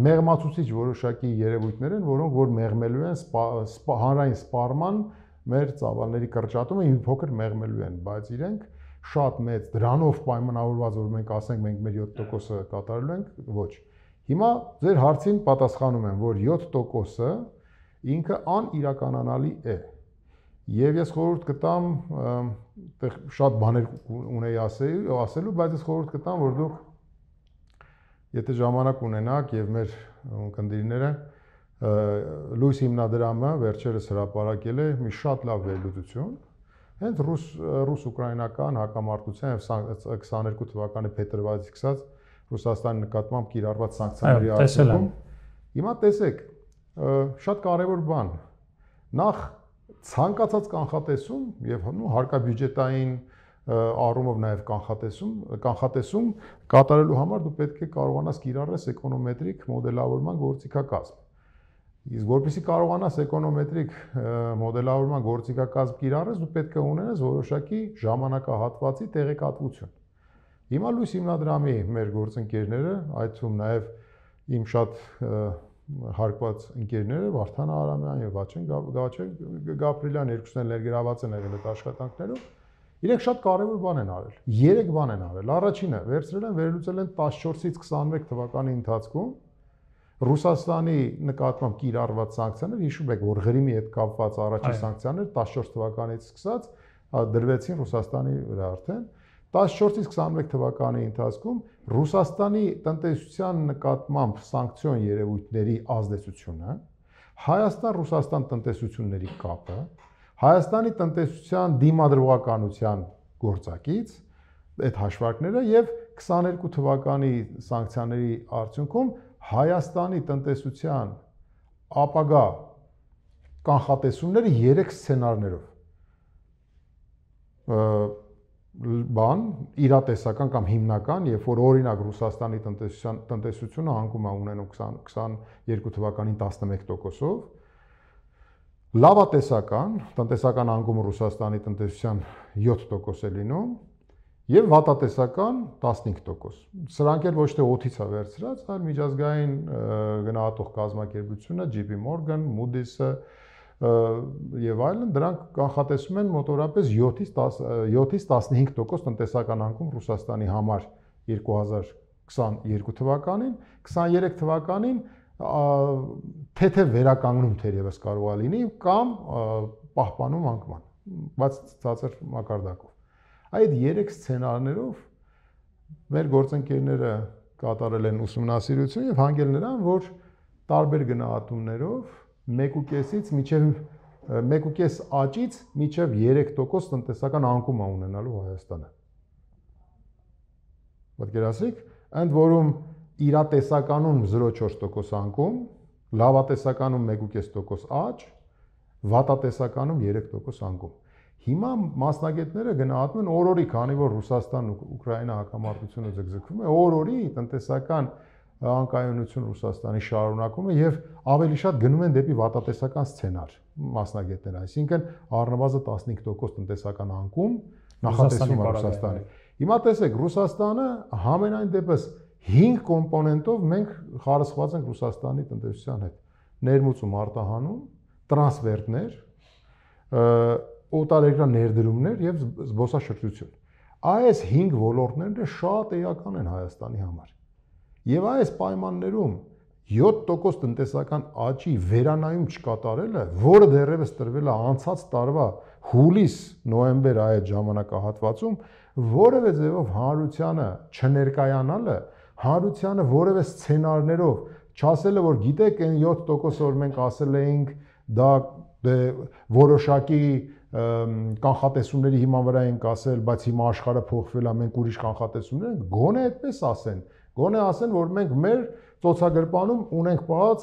մեղմացուցիչ որոշակի երևույթներ են, որոնք որ մեղմելու են սպա, սպա, հանրային սպառման մեր ծավալների կրճատումը մի փոքր մեղմելու են, բայց իրենք շատ մեծ դրանով պայմանավորված որ մենք ասենք մենք մեր 7%-ը կատարելու ենք, ոչ։ Հիմա ձեր հարցին պատասխանում եմ, որ 7%-ը ինքը անիրականանալի է։ Եվ ես խորհուրդ կտամ, այդտեղ շատ բաներ ունեի ասելու, ասելու, բայց ես խորհուրդ կտամ, որ դուք եթե ժամանակ ունենաք եւ մեր կնդիրները լույս հիմնադրամը վերջերս հրապարակել է մի շատ լավ վերլուծություն հենց ռուս ռուս-ուկրաինական հակամարտության եւ 22 թվականի փետրվարից սկսած Ռուսաստանի նկատմամբ կիրառված սանկցիաների արդյունքում։ Հիմա տեսեք, շատ կարևոր բան։ Նախ ցանկացած կանխատեսում եւ նո հարկաբյուջետային առումով նաև կանխատեսում, կանխատեսում կատարելու համար դու պետք է կարողանաս կիրառես էկոնոմետրիկ մոդելավորման գործիքակազմ։ Իսկ որպեսզի կարողանաս էկոնոմետրիկ մոդելավորման գործիքակազմ կիրառես, դու պետք է ունենաս որոշակի ժամանակահատվածի տեղեկատվություն։ Հիմա լույս հիմնադրամի մեր գործընկերները, այդում նաև իմ շատ հարկված ընկերները Վարդան Արամյան եւ Վաչեն Գաչեն Գաբրիելյան երկուսն էլ ներգրաված են եղել այդ աշխատանքներում։ Իրենք շատ կարևոր բան են արել։ Երեք բան են արել։ Առաջինը վերցրել են վերլուծել են 14-ից 21 թվականի ընթացքում Ռուսաստանի նկատմամբ կիրառված սանկցիաները, հիշում եք, որ Ղրիմի հետ կապված առաջին սանկցիաները 14 թվականից սկսած դրվեցին Ռուսաստանի վրա արդեն։ Ա 14-ից 21 թվականի ընթացքում Ռուսաստանի տնտեսության նկատմամբ սանկցիոն երևույթների ազդեցությունը, Հայաստան-Ռուսաստան տնտեսությունների կապը, Հայաստանի տնտեսության դիմադրողականության գործակից այդ հաշվարկները եւ 22 թվականի սանկցիաների արդյունքում Հայաստանի տնտեսության ապագա կանխատեսումները 3 սցենարներով բան իրատեսական կամ հիմնական, երբ որ օրինակ Ռուսաստանի տնտեսության տնտեսությունը հանգում է ունենում 20 22 թվականին 11%-ով, լավատեսական տնտեսական անգումը Ռուսաստանի տնտեսության 7% է լինում եւ վատատեսական 15%։ Սրանք էլ ոչ թե օթից է վերցրած, այլ միջազգային գնահատող կազմակերպությունը JP Morgan, Moody's-ը, եւ այլն, դրանք կանխատեսում են մոտորապես 7-ից 7-ից 15% տնտեսական անկում Ռուսաստանի համար 2022 թվականին, 23 թվականին թեթև վերականգնում թերևս կարող է լինի կամ պահպանում անկման, բայց ցածր մակարդակով։ Այդ երեք սցենարներով մեր գործընկերները կատարել են ուսումնասիրություն եւ հանգել նրան, որ տարբեր գնահատումներով 1.5-ից մինչև 1.5 աճից մինչև 3% տնտեսական անկում է ունենալու Հայաստանը։ Պատկերացրեք, ընդ որում իրատեսականում 0.4% անկում, լավատեսականում 1.5% աճ, վատատեսականում 3% անկում։ Հիմա մասնագետները գնահատում են օրորի, քանի որ Ռուսաստան ու Ուկրաինա հակամարտությունը ձգձգվում է, օրորի տնտեսական որ անկայունություն Ռուսաստանի շարունակումը եւ ավելի շատ գնում են դեպի վատատեսական սցենար մասնագետները, այսինքն առնվազն 15% տնտեսական անկում նախատեսվում է Ռուսաստանի։ Հիմա տեսեք, Ռուսաստանը համենայն դեպս 5 կոմպոնենտով մենք խարսխված ենք Ռուսաստանի տնտեսության հետ։ Ներմուծում, արտահանում, տրանսվերտներ, օտարերկրյա ներդրումներ եւ զբոսաշրջություն։ Այս 5 ոլորտները շատ էական են Հայաստանի համար։ Եվ այս պայմաններում 7% տնտեսական աճի վերանայում չկատարելը, որը դեռևս տրվել է անցած տարվա հուլիս-նոեմբեր այդ ժամանակահատվածում, որևէ ձևով հանրությանը չներկայանալը, հանրությանը որևէ սցենարներով չասելը, որ գիտեք, այն 7%-ը, որ մենք ասել էինք, դա դե որոշակի կանխատեսումների հիման վրա ենք ասել, բայց հիմա աշխարհը փոխվել է, մենք ուրիշ կանխատեսումներ ենք, գոնե այդպես ասեն, Գոնե ասեն, որ մենք մեր ծոցագրպանում ունենք պահած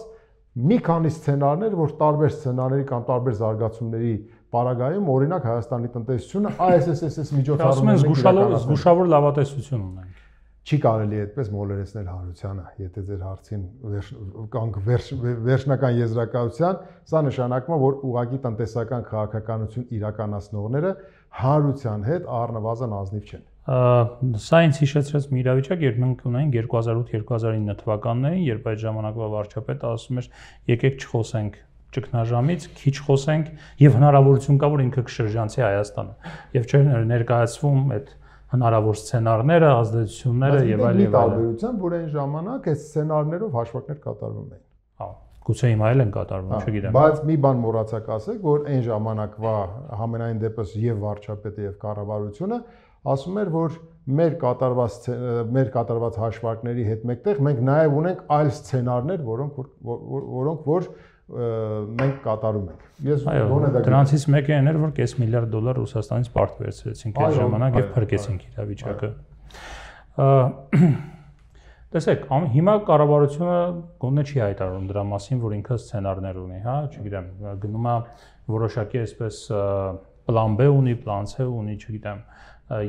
մի քանի սցենարներ, որ տարբեր սցենարների կամ տարբեր զարգացումների պարագայում օրինակ Հայաստանի տնտեսությունը ISSS միջոցառումն է։ Ասում են զգուշավոր լավատեսություն ունենք։ Չի կարելի այդպես մոլերեցնել հարությանը, եթե ձեր հարցին կանգ վերջնական եզրակացության, սա նշանակում է, որ ուղակի տնտեսական քաղաքականություն իրականացնողները հարության հետ առնվազն ազնիվ չեն։ Սա ինձ հիշեցրեց մի իրավիճակ, երբ մենք ունենք 2008-2009 թվականներին, երբ այդ ժամանակվա վարչապետը ասում էր, եկեք չխոսենք ճգնաժամից, քիչ խոսենք եւ հնարավորություն կա, որ ինքը կշրջանցի Հայաստանը։ Եվ չէր ներկայացվում այդ հնարավոր սցենարները, ազդեցությունները եւ այլն։ Այդ տարբերությամբ, որ այն ժամանակ այդ սցենարներով հաշվարկներ կատարվում էին։ Հա։ Գուցե հիմա էլ են կատարվում, հա, չգիտեմ։ Բայց մի բան մոռացաք ասեք, որ այն ժամանակվա համենայն դեպս եւ վարչապետը եւ կառավարությունը ասում էր, որ մեր կատարված մեր կատարված հաշվարկների հետ մեկտեղ մենք նաև ունենք այլ սցենարներ, որոնք որոնք որ մենք կատարում ենք։ Ես գոնե դա դրանցից մեկը այն էր, որ 5 միլիարդ դոլար Ռուսաստանից պարտվերցրեցինք այդ ժամանակ եւ փրկեցինք իրավիճակը։ Տեսեք, հիմա կառավարությունը գոնե չի հայտարարում դրա մասին, որ ինքը սցենարներ ունի, հա, չգիտեմ, գնում է որոշակի այսպես պլան B ունի, պլան C ունի, չգիտեմ,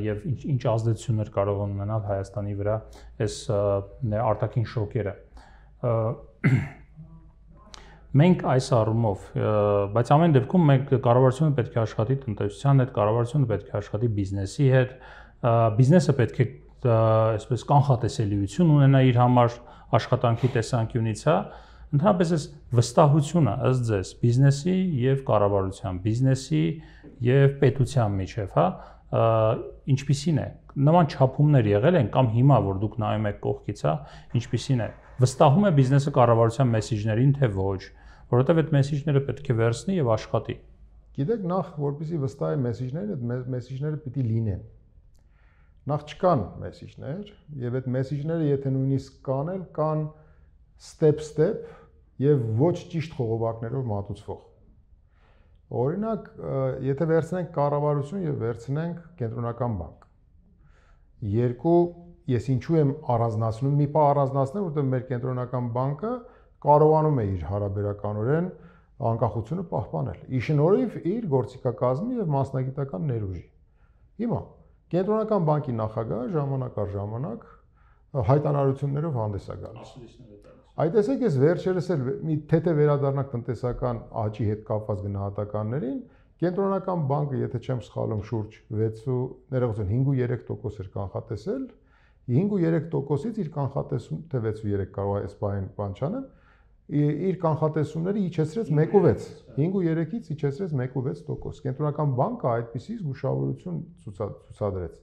եւ ինչ ինչ ազդեցություններ կարող են ունենալ Հայաստանի վրա այս արտաքին շոկերը։ Մենք այս առումով, բայց ամեն դեպքում մենք կառավարությունը պետք է աշխատի տնտեսության հետ, կառավարությունը պետք է աշխատի բիզնեսի հետ, բիզնեսը պետք է այսպես կանխատեսելիություն ունենա իր համար աշխատանքի տեսանկյունից, հա, ընդհանրապես այս վստահությունը ըստ ձեզ բիզնեսի եւ կառավարության, բիզնեսի եւ պետության միջև, հա, ինչպիսին է։ Նման չափումներ եղել են կամ հիմա որ դուք նայում եք կողքից, հա, ինչպիսին է։ Վստահում է բիզնեսը կառավարության մեսիջներին, թե ոչ, որովհետեւ այդ մեսիջները պետք է վերցնի եւ աշխատի։ Գիտեք, նախ որպեսի վստահի մեսիջները, այդ մեսիջները պիտի լինեն նախ չկան մեսիջներ եւ այդ մեսիջները եթե նույնիսկ կան էլ կան step-step եւ ոչ ճիշտ խողովակներով մատուցվող օրինակ եթե վերցնենք կառավարություն եւ վերցնենք կենտրոնական բանկ երկու ես ինչու եմ առանձնացնում մի բա առանձնացնել որտեղ մեր կենտրոնական բանկը կարողանում է իր հարաբերականորեն անկախությունը պահպանել ի շնորհիվ իր գործիքակազմի եւ մասնագիտական ներուժի հիմա Կենտրոնական բանկի նախագահը ժամանակ առ ժամանակ հայտարարություններով հանդես է գալիս։ Այդ էսեք ես վերջերս էլ մի թեթե վերադառնանք տնտեսական աճի հետ կապված գնահատականներին, Կենտրոնական բանկը, եթե չեմ սխալվում, շուրջ 6-ու, ներողություն, 5.3% էր կանխատեսել։ 5.3%-ից իր կանխատեսում թե 6.3 կարող է այս բան բանչանը, բան իր կանխատեսումները իջեցրեց 1.6, 5 ու 3-ից իջեցրեց 1.6%։ Կենտրոնական բանկը այդպիսի զգուշավորություն ցուցադրեց։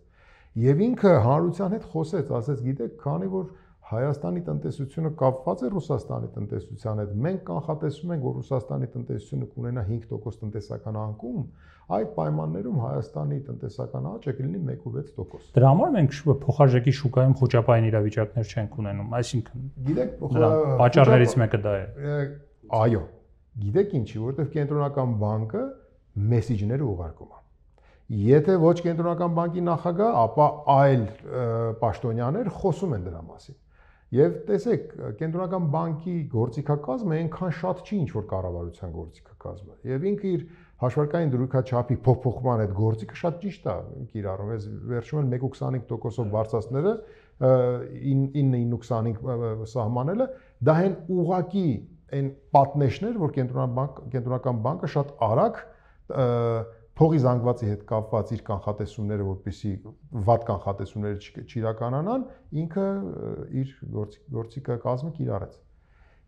Եվ ինքը հանրության հետ խոսեց, ասեց, գիտեք, քանի որ Հայաստանի տնտեսությունը կապված է Ռուսաստանի տնտեսության հետ։ Մենք կանխատեսում ենք, որ Ռուսաստանի տնտեսությունը կունենա 5% տնտեսական անկում, այդ պայմաններում Հայաստանի տնտեսական աճը կլինի 1.6%։ Դրա համար մենք փոխարժեքի շուկայում խոճապային իրավիճակներ չենք ունենում, այսինքն գիտեք, պատճառներից մեկը դա է։ Այո։ Գիտեք ինչի, որովհետև կենտրոնական բանկը մեսիջներ ուղարկում է։ Եթե ոչ կենտրոնական բանկի նախագահ, ապա այլ պաշտոնյաներ խոսում են դրա մասին։ Եվ տեսեք, կենտրոնական բանկի գործիքակազմը այնքան շատ չի, ինչ որ կառավարության գործիքակազմը։ Եվ ինքը իր հաշվարկային դրույքաչափի փոփոխման այդ գործիքը շատ ճիշտ է կիրառում։ Այս վերջում էլ 1.25%-ով բարձրացնելը 9.925 սահմանելը դա հեն ուղակի այն պատնեշներ, որ կենտրոնական բանկ կենտրոնական բանկը շատ արագ փողի զանգվածի հետ կապված իր կանխատեսումները, որպիսի վատ կանխատեսումները չիրականանան, ինքը իր գործիքը կազմը կիրառեց։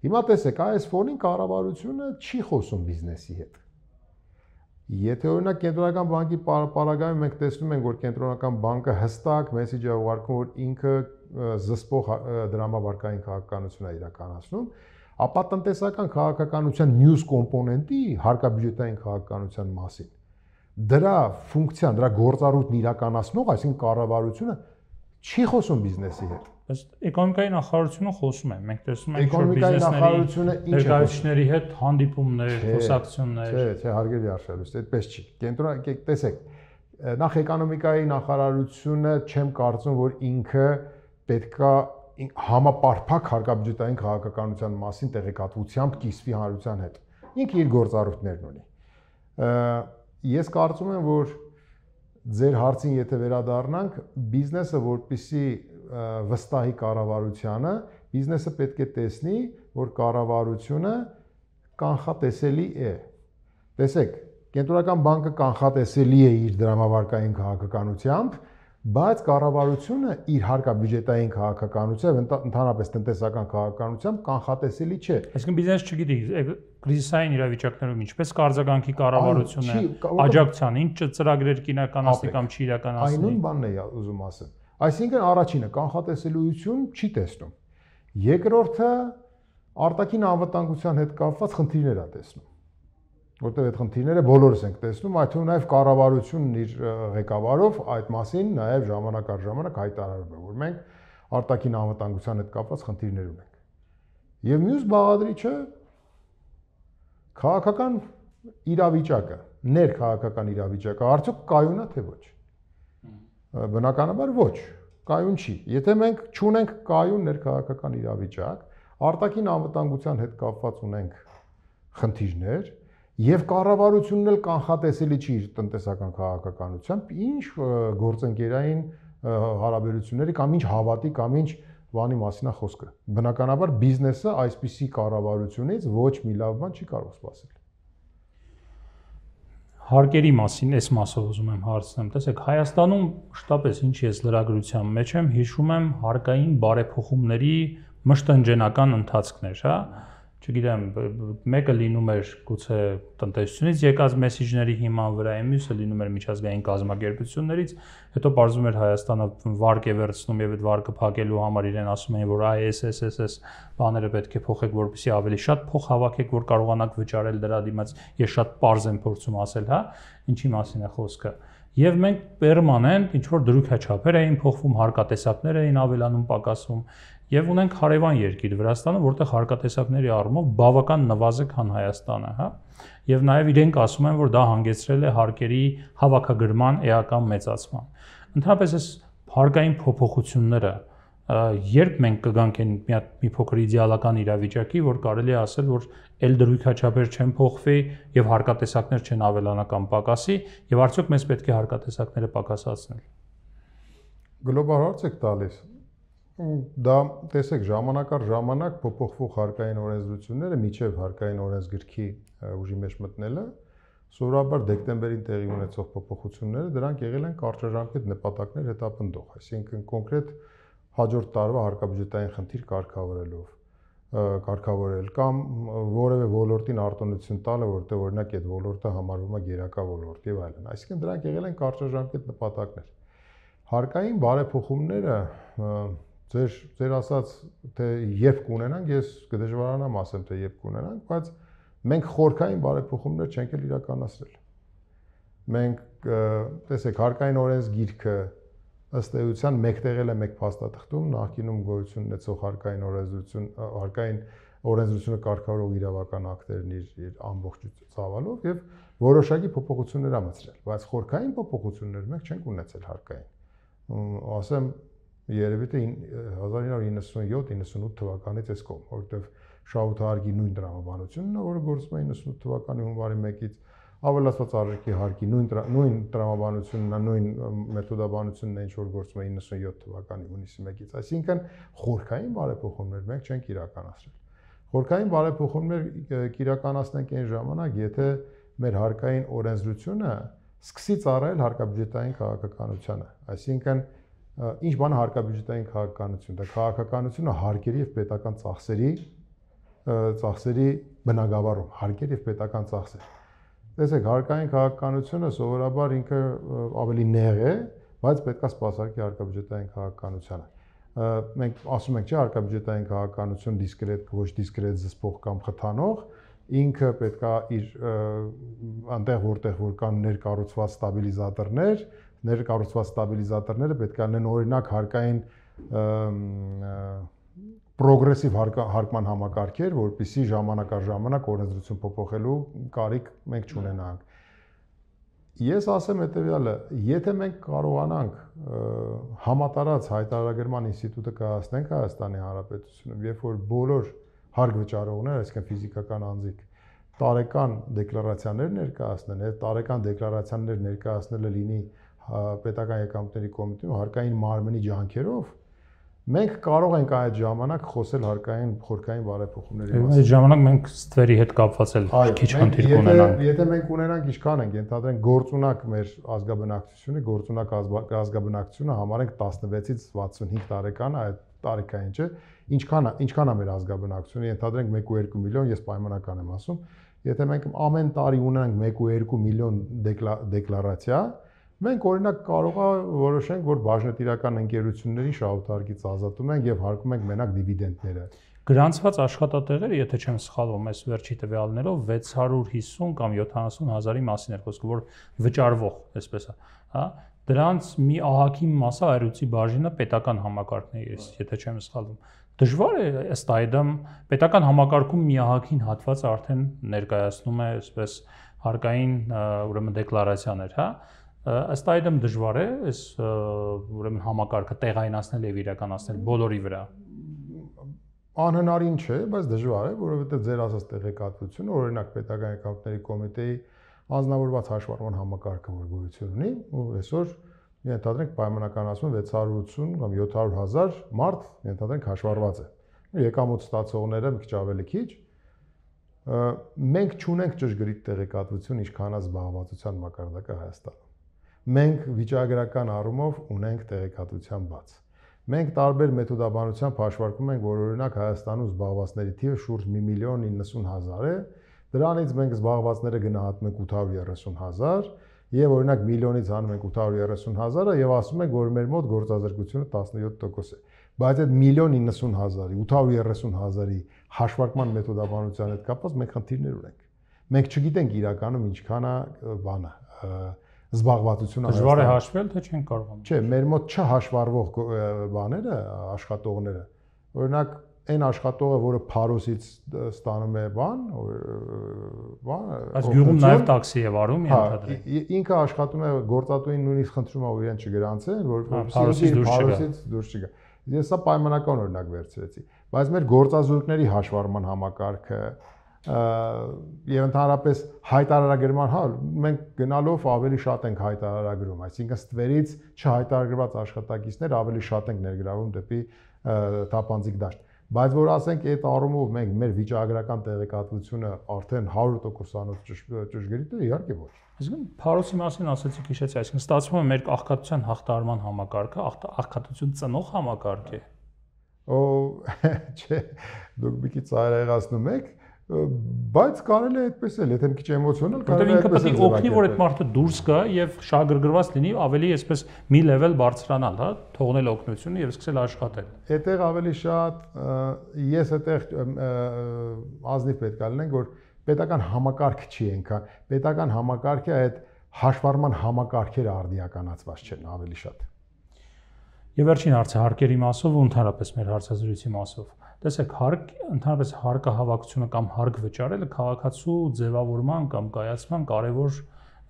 Հիմա տեսեք, այս ֆոնին կառավարությունը չի խոսում բիզնեսի հետ։ Եթե օրինակ կենտրոնական բանկի պարագայում մենք տեսնում ենք, որ կենտրոնական բանկը հստակ մեսեջ է ուղարկում, որ ինքը զսպող դրամավարկային քաղաքականություն է իրականացնում, ապա տնտեսական քաղաքականության մյուս կոմպոնենտի հարկաբյուջետային քաղաքականության մասին դրա ֆունկցիան, դրա գործառույթն իրականացնող, այսինքն կառավարությունը չի խոսում բիզնեսի հետ։ Բայց էկոնոմիկայի նախարարությունը խոսում է։ Մենք տեսնում ենք որ բիզնեսների ներկայացուցիչների հետ հանդիպումներ, խոսակցություններ։ Չէ, չէ, հարգելի արշալուստ, այդպես չի։ Կենտրոնը տեսեք, նախ էկոնոմիկայի նախարարությունը չեմ կարծում, որ ինքը պետքա համապարփակ հարկաբյուջետային քաղաքականության մասին տեղեկատվությամբ կիսվի հանրության հետ։ Ինքը իր գործառույթներն ունի։ Ես կարծում եմ, որ ձեր հարցին եթե վերադառնանք, բիզնեսը որպիսի վստահի կառավարությանը, բիզնեսը պետք է տեսնի, որ կառավարությունը կանխատեսելի է։ Տեսեք, կենտրոնական բանկը կանխատեսելի է իր դրամավարկային քաղաքականությամբ, բայց կառավարությունը իր հարկաբյուջետային քաղաքականությամբ, ընդհանրապես տնտեսական քաղաքականությամբ կանխատեսելի չէ։ Այսինքն բիզնես չգիտի, Կրիզիսային իրավիճակներում ինչպես կարձագանքի կառավարությունը աջակցան, ինչ ծրագրեր կինականացնի կամ չի իրականացնի։ Այնուն բանն է ուզում ասեմ։ Այսինքն առաջինը կանխատեսելիություն չի տեսնում։ Երկրորդը արտաքին անվտանգության հետ կապված խնդիրներ է տեսնում որտեղ այդ խնդիրները բոլորս ենք տեսնում, այդ թվում նաև կառավարությունն իր ղեկավարով այդ մասին նաև ժամանակ առ ժամանակ հայտարարում է, որ մենք արտաքին անվտանգության հետ կապված խնդիրներ ունենք։ Եվ մյուս բաղադրիչը քաղաքական իրավիճակը, ներքաղաքական իրավիճակը արդյոք կայուն է թե ոչ։ Բնականաբար ոչ, կայուն չի։ Եթե մենք չունենք կայուն ներքաղաքական իրավիճակ, արտաքին անվտանգության հետ կապված ունենք խնդիրներ, եւ կառավարությունն էլ կանխատեսելի չի իր տնտեսական քաղաքականությամբ ինչ գործընկերային հարաբերությունների կամ ինչ հավատի կամ ինչ և, բանի մասին է խոսքը։ Բնականաբար բիզնեսը այսպիսի կառավարությունից ոչ մի լավ բան չի կարող սпасել հարկերի մասին այս մասով ուզում եմ հարցնեմ։ Տեսեք, Հայաստանում շտապես ինչ ես լրագրության մեջ եմ, հիշում եմ հարկային բարեփոխումների մշտնջենական ընթացքներ, հա չգիտեմ, մեկը լինում էր գուցե տնտեսությունից եկած մեսիջների հիման վրա, մյուսը լինում էր միջազգային կազմակերպություններից, հետո բարձում էր Հայաստանը վարկ է վերցնում եւ այդ վարկը փակելու համար իրեն ասում էին, որ այս այս այս այս բաները պետք է փոխեք, որպեսզի ավելի շատ փող հավաքեք, որ կարողanak վճարել դրա դիմաց։ Ես շատ པարզ եմ փորձում ասել, հա, ինչի մասին է խոսքը եւ մենք պերմանենտ ինչ որ դրույքաչափեր էին փոխվում, հարկատեսակներ էին ավելանում, պակասում եւ ունենք հարևան երկիր Վրաստանը, որտեղ հարկատեսակների առումով բավական նվազ է քան Հայաստանը, հա։ Եվ նաեւ իրենք ասում են, որ դա հանգեցրել է հարկերի հավաքագրման էական մեծացման։ Ընդհանրապես այս հարկային փոփոխությունները երբ մենք կգանք այն մի հատ մի փոքր իդեալական իրավիճակի, որ կարելի է ասել, որ էլ դրույքաչափեր չեն փոխվի եւ հարկատեսակներ չեն ավելանա կամ պակասի, եւ արդյոք մենք պետք է հարկատեսակները պակասացնել։ Գլոբալ հարց եք տալիս Դա տեսեք ժամանակ առ ժամանակ փոփոխվող հարկային օրենսդրությունները միջև հարկային օրենսգրքի ուժի մեջ մտնելը սովորաբար դեկտեմբերին տեղի ունեցող փոփոխությունները դրանք եղել են կարճաժամկետ նպատակներ հետապնդող, այսինքն կոնկրետ հաջորդ տարվա հարկաբյուջետային խնդիր կարգավորելով կարգավորել կամ որևէ ոլորտին արտոնություն տալը, որտեղ օրինակ այդ ոլորտը համարվում է գերակա ոլորտ եւ այլն։ Այսինքն դրանք եղել են կարճաժամկետ նպատակներ։ Հարկային բարեփոխումները ձեր ձեր ասած թե երբ կունենանք, ես կդժվարանամ ասեմ թե երբ կունենանք, բայց մենք խորքային բարեփոխումներ չենք էլ իրականացրել։ Մենք տեսեք հարկային օրենսգիրքը ըստ էության մեկտեղել է մեկ փաստաթղթում նախկինում գոյություն ունեցող հարկային օրենսդրություն հարկային օրենսդրությունը կարգավորող իրավական ակտերն իր ամբողջ ցավալով եւ որոշակի փոփոխություններ ամցրել բայց խորքային փոփոխություններ մենք չենք ունեցել հարկային ասեմ Երևի թե 1997-98 թվականից էս կողմ, որովհետև շահութարգի նույն տրամաբանությունն է, որը գործում է 98 թվականի հունվարի 1-ից, ավելացված արժեքի հարկի նույն նույն տրամաբանությունն է, նույն մեթոդաբանությունն է, ինչ որ գործում է 97 թվականի հունիսի 1-ից։ Այսինքն խորքային բարեփոխումներ մենք չենք իրականացրել։ Խորքային բարեփոխումներ կիրականացնենք այն ժամանակ, եթե մեր հարկային օրենսդրությունը սկսի ծառայել հարկաբյուջետային քաղաքականությանը։ Այսինքն ինչ բան հարկաբյուջետային քաղաքականություն։ Դա քաղաքականությունը հարկերի եւ պետական ծախսերի ծախսերի բնագավառում, հարկեր եւ պետական ծախսեր։ Տեսեք, հարկային քաղաքականությունը սովորաբար ինքը ավելի նեղ է, բայց պետքա սпасարկի հարկաբյուջետային քաղաքականությանը։ Մենք ասում ենք, չէ, հարկաբյուջետային քաղաքականություն դիսկրետ, ոչ դիսկրետ զսպող կամ խթանող, ինքը պետքա իր այնտեղ որտեղ որ կան ներկառուցված ստաբիլիզատորներ, որ ներկառուցված ստաբիլիզատորները պետք է ունեն օրինակ հարկային պրոգրեսիվ հարկման համակարգեր, որտիսի ժամանակ առ ժամանակ օրենսդրություն փոփոխելու կարիք մենք չունենանք։ Ես ասեմ հետեւյալը, եթե մենք կարողանանք համատարած հայտարարագրման ինստիտուտը կայացնենք Հայաստանի Հանրապետությունում, երբ որ բոլոր հարգ վճարողները, այսինքն ֆիզիկական անձիկ, տարեկան դեկլարացիաներ ներկայացնեն, այդ տարեկան դեկլարացիաներ ներկայացնելը լինի ներկայացնել պետական եկամուտների կոմիտեում հարկային մարմնի ջանքերով մենք կարող ենք այդ ժամանակ խոսել հարկային խորքային բարեփոխումների մասին։ Այդ ժամանակ մենք ստվերի հետ կապված էլ քիչ խնդիր կունենանք։ Եթե մենք ունենանք ինչքան ենք, ենթադրենք գործունակ մեր ազգաբնակչությունը, գործունակ ազգաբնակչությունը համարենք 16-ից 65 տարեկան այդ տարիքային չէ, ինչքան ինչքան է մեր ազգաբնակչությունը, ենթադրենք 1.2 միլիոն, ես պայմանական եմ ասում, եթե մենք ամեն տարի ունենանք 1.2 միլիոն դեկլարացիա, դեկլա, Մենք օրինակ կարող է որոշենք, որ բաժնետիրական ընկերությունների շահութարկից ազատում ենք եւ հարկում ենք մենակ դիվիդենդները։ Գրանցված աշխատատեղերը, եթե չեմ սխալվում, այս վերջի տվյալներով 650 կամ 70 հազարի մասին էր խոսքը, որ վճարվող, այսպես է, հա։ Դրանց մի ահագին մասը այրուցի բաժինը պետական համակարգն է, եթե չեմ սխալվում։ Դժվար է ըստ այդմ պետական համակարգում մի ահագին հատվածը արդեն ներկայացնում է, այսպես հարկային ուրեմն դեկլարացիաներ, հա ըստ այդմ դժվար է այս ուրեմն համակարգը տեղայնացնել եւ իրականացնել բոլորի վրա անհնարին չէ, բայց դժվար է, որովհետեւ ձեր ասած տեղեկատվությունը, օրինակ պետական եկամուտների կոմիտեի անznավորված հաշվառման համակարգը որ գոյություն ունի, ու այսօր ենթադրենք պայմանականացում 680 կամ 700 հազար մարդ ենթադրենք հաշվառված է։ Եկամուտ ստացողները մի քիչ ավելի քիչ, մենք չունենք ճշգրիտ տեղեկատվություն ինչքան է զբաղվածության մակարդակը Հայաստանում մենք վիճակագրական առումով ունենք տեղեկատվության բաց։ Մենք տարբեր մեթոդաբանությամբ հաշվարկում ենք, որ օրինակ Հայաստանում զբաղվածների թիվը շուրջ 1 միլիոն 90 հազար է, դրանից մենք զբաղվածները գնահատում ենք 830 հազար, եւ օրինակ միլիոնից անում ենք 830 հազարը եւ ասում ենք, որ մեր մոտ գործազրկությունը 17% է բայց այդ միլիոն 90 հազարի 830 հազարի հաշվարկման մեթոդաբանության հետ կապված մենք խնդիրներ ունենք։ Մենք չգիտենք իրականում ինչքան է բանը զբաղվածություն արել։ Դժվար է հաշվել, թե չեն կարողանում։ Չէ, մեր մոտ չհաշվարվող բաները, աշխատողները։ Օրինակ, այն աշխատողը, որը Փարոսից ստանում է բան, բան, այս գյուղում նաև տաքսի է վարում հա, ենթադրեմ։ Ինքը աշխատում է գործատուին նույնիսկ խնդրում է, որ իրեն չգրանցեն, որ հա, Փարոսից դուրս չգա։ Ես սա պայմանական օրինակ վերցրեցի, բայց մեր գործազուրկների հաշվառման համակարգը, եւ ընդհանրապես հայտարարագրման հա մենք գնալով ավելի շատ ենք հայտարարագրում այսինքն ստվերից չհայտարարված աշխատակիցներ ավելի շատ ենք ներգրավում դեպի տապանձիկ դաշտ բայց որ ասենք այդ առումով մենք մեր վիճակագրական տեղեկատվությունը արդեն 100%-անոց ճշգրիտ է իհարկե ոչ այսինքն փարոսի մասին ասացիք հիշեցի այսինքն ստացվում է մեր աղքատության հաղթարման համակարգը աղքատություն ծնող համակարգ է օ չէ դուք մի քիչ արեղացնում եք բայց կարելի է այդպես էլ, եթե մի քիչ էմոցիոնալ կարելի է այդպես էլ։ Որտեղ ինքը պետք է օգնի, որ այդ մարդը դուրս գա եւ շահագրգռված լինի, ավելի այսպես մի լեվել բարձրանալ, հա, թողնել օգնությունը եւ սկսել աշխատել։ Այդտեղ ավելի շատ ես այդտեղ ազնիվ պետք է լինենք, որ պետական համակարգ չի ենքան։ Պետական համակարգը այդ հաշվառման համակարգերը արդիականացված չեն ավելի շատ։ Եվ վերջին հարցը հարկերի մասով ու ընդհանրապես մեր հարցազրույցի մասով Տեսեք, հարկ ընդհանրապես հարկահավաքությունը կամ հարկ վճարելը քաղաքացու ձևավորման կամ կայացման կարևոր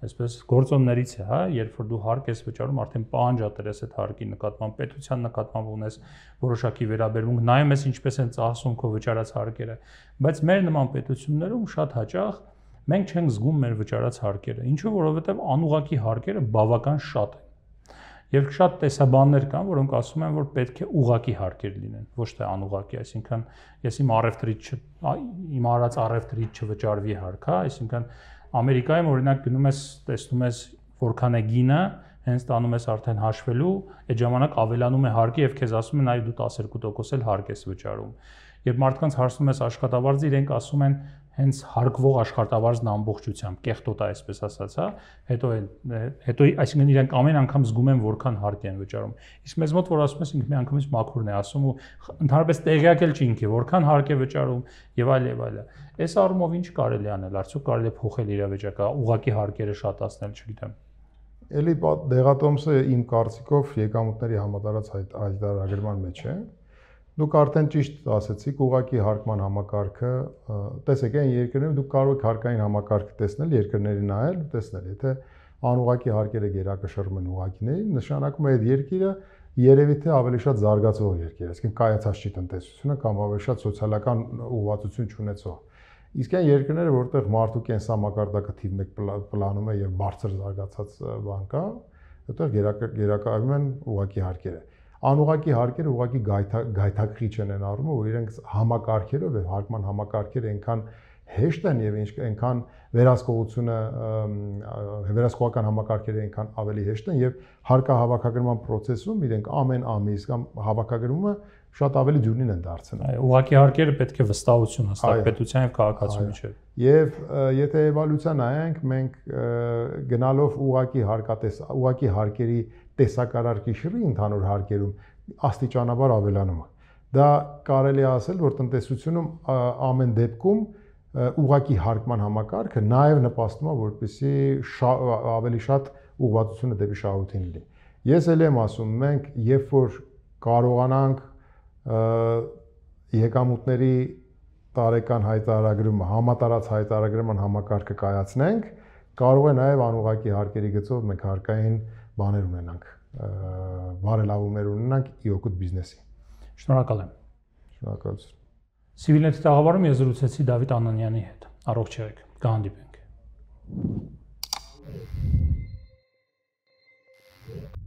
այսպես գործոններից է, հա, երբ որ դու հարկ ես վճարում, արդեն պահանջատերես այդ հարկի նկատմամբ, պետության նկատմամբ ունես որոշակի վերաբերմունք, նայում ես ինչպես են ծախսում քո վճարած հարկերը, բայց մեր նման պետություններում շատ հաճախ մենք չենք զգում մեր վճարած հարկերը։ Ինչու՞, որովհետև անուղակի հարկերը բավական շատ են Եվ շատ տեսաբաններ կան, որոնք ասում են, որ պետք է ուղակի հարկեր լինեն, ոչ թե անուղակի, այսինքն ես իմ առևտրի չ իմ արած առևտրի չվճարվի հարկ, հա, այսինքն Ամերիկայում օրինակ գնում ես, տեսնում ես որքան է գինը, հենց տանում ես արդեն հաշվելու, այդ ժամանակ ավելանում է հարկը եւ քեզ ասում են այ դու 12% էլ հարկ ես վճարում։ Երբ մարդկանց հարցնում ես աշխատավարձը, իրենք ասում են հենց հարգվող աշխատավարձն ամբողջությամբ կեղտոտ է այսպես ասած, հա, հետո էլ հետո այսինքն իրենք ամեն անգամ զգում են որքան հարկ են վճարում։ Իսկ մեզ մոտ որ ասում ես ինքը մի անգամից մաքուրն է ասում ու ընդհանրապես տեղյակ էլ չի ինքը որքան հարկ է վճարում եւ այլ եւ այլ։ հա։ Այս առումով ինչ կարելի անել, արդյոք կարելի է փոխել իրավիճակը, ուղակի հարկերը շատացնել, չգիտեմ։ Էլի դեղատոմսը իմ կարծիքով եկամուտների համատարած հայտ հայտարարագրման մեջ է։ այդ, այդ, այդ, այդ, այդ, այդ, այդ, այդ, Դուք արդեն ճիշտ ասացիք, ուղակի հարկման համակարգը, տեսեք այն երկրներում դուք կարող եք հարկային համակարգը տեսնել, երկրների նայել, տեսնել, եթե անուղակի հարկերը գերակշռում են ուղակիներին, նշանակում է այդ երկիրը երևի թե ավելի շատ զարգացող երկիր է, այսինքն կայացած չի տնտեսությունը կամ ավելի շատ սոցիալական ուղղվածություն չունեցող։ Իսկ այն երկրները, որտեղ մարդու կենսամակարդակը թիվ 1 պլանում է եւ բարձր զարգացած բան կա, այդտեղ գերակայում են ուղակի հարկերը անուղակի հարկերը ուղակի գայթակղիչ են են առնում, որ իրենք համակարգերով եւ հարկման համակարգերը այնքան հեշտ են եւ այնքան վերահսկողությունը վերահսկողական համակարգերը այնքան ավելի հեշտ են եւ հարկահավաքագրման process-ում իրենք ամեն ամիս կամ հավաքագրումը շատ ավելի դյուրին են դարձնում։ Այո, ուղղակի հարկերը պետք է վստահություն հաստատ պետության եւ քաղաքացու միջեւ։ Եվ եթե էվալյուացիա նայենք, մենք գնալով ուղղակի հարկատես, ուղղակի հարկերի տեսակարարքի շիրը ընդհանուր հարկերում աստիճանաբար ավելանում է։ Դա կարելի է ասել, որ տնտեսությունում ամեն դեպքում ուղակի հարկման համակարգը նաև նպաստում է, որպեսզի շա, ավելի շատ ուղղվածությունը դեպի շահութին լինի։ Ես էլ եմ ասում, մենք երբ որ կարողանանք եկամուտների տարեկան հայտարարագրումը, համատարած հայտարարագրման համակարգը կայացնենք, կարող է նաև անուղակի հարկերի գծով մենք հարկային բաներ ունենանք, բարելավումներ ունենանք ի օգուտ բիզնեսի։ Շնորհակալ եմ։ Շնորհակալություն։ Սիվիլների տաղավարում ես զրուցեցի Դավիթ Անանյանի հետ։ Առողջ եղեք։ Կհանդիպենք։ Thank you.